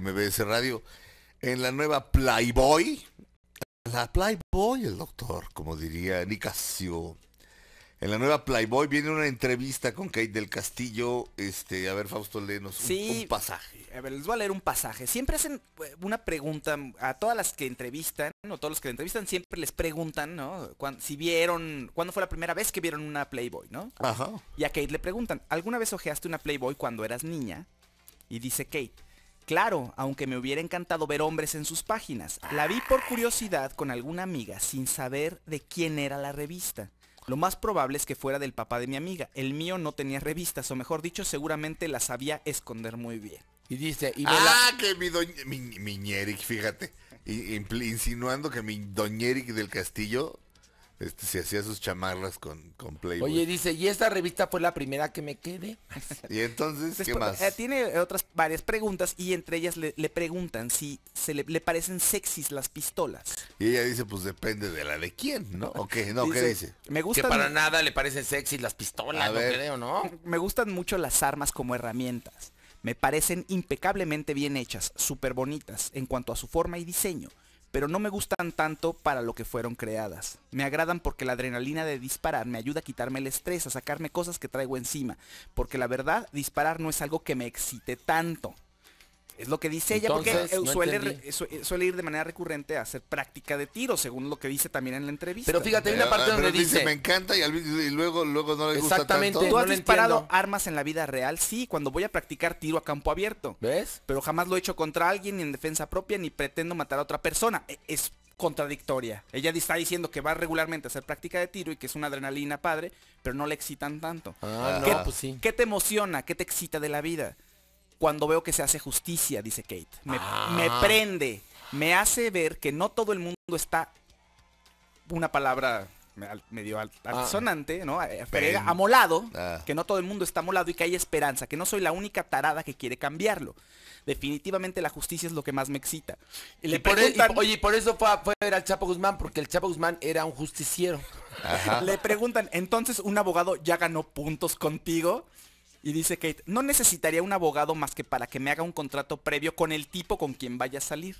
MBS Radio, en la nueva Playboy. La Playboy, el doctor, como diría Nicasio. En la nueva Playboy viene una entrevista con Kate del Castillo. Este, a ver, Fausto, léenos un, pasaje. A ver, les voy a leer un pasaje. Siempre hacen eh, una pregunta a todas las que entrevistan, o todos los que entrevistan, siempre les preguntan, ¿no? si vieron, ¿cuándo fue la primera vez que vieron una Playboy, no? Ajá. Y a Kate le preguntan, ¿alguna vez ojeaste una Playboy cuando eras niña? Y dice Kate, Claro, aunque me hubiera encantado ver hombres en sus páginas, la vi por curiosidad con alguna amiga sin saber de quién era la revista. Lo más probable es que fuera del papá de mi amiga. El mío no tenía revistas, o mejor dicho, seguramente la sabía esconder muy bien. Y dice, y ah, que mi, doña, fíjate, insinuando que mi doñeric del castillo este, se hacía sus chamarras con, con Playboy. Oye, dice, y esta revista fue la primera que me quedé. y entonces, ¿qué más? Eh, tiene otras varias preguntas y entre ellas le, preguntan si se le, parecen sexys las pistolas. Y ella dice, pues depende de la de quién, ¿no? ¿O No, ¿qué dice? Que para nada le parecen sexys las pistolas, no creo, ¿no? Me gustan mucho las armas como herramientas. Me parecen impecablemente bien hechas, súper bonitas en cuanto a su forma y diseño pero no me gustan tanto para lo que fueron creadas. Me agradan porque la adrenalina de disparar me ayuda a quitarme el estrés, a sacarme cosas que traigo encima, porque la verdad, disparar no es algo que me excite tanto. Es lo que dice ella, porque eh, suele, ir de manera recurrente a hacer práctica de tiro, según lo que dice también en la entrevista. Pero fíjate, hay una eh, parte ah, donde dice, Me encanta y, luego, no le gusta Exactamente, ¿Tú has disparado armas en la vida real? Sí, cuando voy a practicar tiro a campo abierto. ¿Ves? Pero jamás lo he hecho contra alguien, ni en defensa propia, ni pretendo matar a otra persona. E, es contradictoria. Ella está diciendo que va regularmente a hacer práctica de tiro y que es una adrenalina padre, pero no le excitan tanto. Ah, ah no, pues sí. ¿Qué te emociona? ¿Qué te excita de la vida? cuando veo que se hace justicia, dice Kate. Me, ah. prende, me hace ver que no todo el mundo está una palabra medio ah. altisonante, ¿no? Eh, amolado, ah. que no todo el mundo está amolado y que hay esperanza, que no soy la única tarada que quiere cambiarlo. Definitivamente la justicia es lo que más me excita. Y, le e-, preguntan... oye, por eso fue, a, ver al Chapo Guzmán, porque el Chapo Guzmán era un justiciero. le preguntan, entonces un abogado ya ganó puntos contigo. Y dice Kate, no necesitaría un abogado más que para que me haga un contrato previo con el tipo con quien vaya a salir.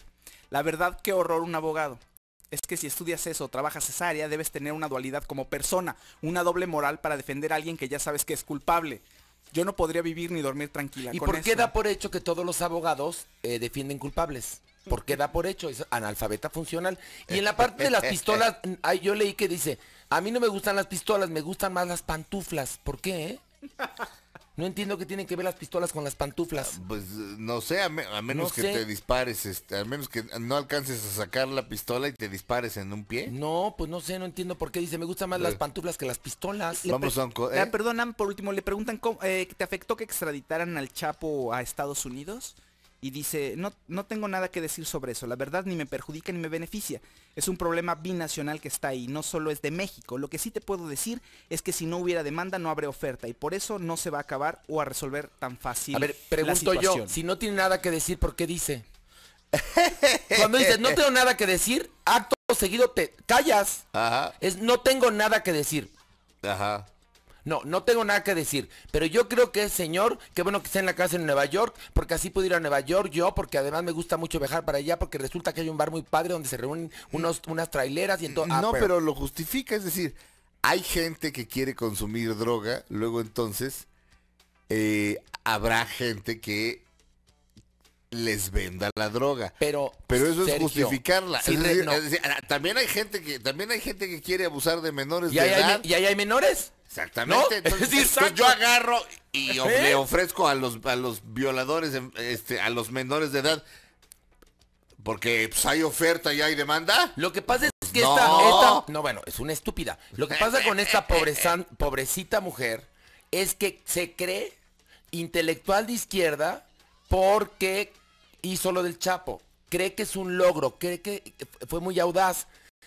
La verdad, qué horror un abogado. Es que si estudias eso trabajas esa área, debes tener una dualidad como persona, una doble moral para defender a alguien que ya sabes que es culpable. Yo no podría vivir ni dormir tranquila. ¿Y por qué da por hecho que todos los abogados eh, defienden culpables? ¿Por qué da por hecho, es analfabeta funcional. Y en la parte de las pistolas, yo leí que dice, a mí no me gustan las pistolas, me gustan más las pantuflas. ¿Por qué? Eh? No entiendo qué tienen que ver las pistolas con las pantuflas. Ah, pues no sé, a, menos que te dispares, este, a menos que no alcances a sacar la pistola y te dispares en un pie. No, pues no sé, no entiendo por qué dice, me gustan más las eh. pantuflas que las pistolas. Vamos a ¿eh? Perdonan, por último, le preguntan, cómo, eh, ¿te afectó que extraditaran al Chapo a Estados Unidos? y dice, no, no tengo nada que decir sobre eso, la verdad ni me perjudica ni me beneficia, es un problema binacional que está ahí, no solo es de México, lo que sí te puedo decir es que si no hubiera demanda no habría oferta y por eso no se va a acabar o a resolver tan fácil. A ver, pregunto yo, si no tiene nada que decir, ¿por qué dice? Cuando dices, no tengo nada que decir, acto seguido te callas. Ajá. Es, no tengo nada que decir. Ajá. No, no tengo nada que decir. Pero yo creo que es señor, qué bueno que esté en la casa en Nueva York, porque así puedo ir a Nueva York yo, porque además me gusta mucho viajar para allá, porque resulta que hay un bar muy padre donde se reúnen unos, unas traileras y entonces... Ah, no, pero... lo justifica, es decir, hay gente que quiere consumir droga, luego entonces... Eh, habrá gente que les venda la droga. Pero, pero eso es justificarla. Ah, también hay gente que también hay gente que quiere abusar de menores de edad. ¿Y ahí hay menores? Exactamente. Entonces, yo agarro y ¿Eh? le ofrezco a los los violadores em, este, a los menores de edad porque pues, hay oferta y hay demanda. Lo que pasa es pues, que Esta, no bueno, es una estúpida. Lo que pasa con esta pobreza, pobrecita mujer es que se cree intelectual de izquierda porque hizo lo del Chapo. Cree que es un logro, cree que fue muy audaz.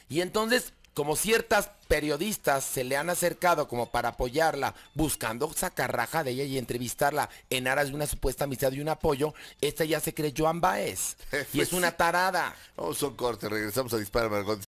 Y entonces, como ciertas periodistas se le han acercado como para apoyarla, buscando sacar raja de ella y entrevistarla en aras de una supuesta amistad y un apoyo, esta ya se cree Joan Baez. y es pues una tarada. Vamos a un corte, regresamos a disparar.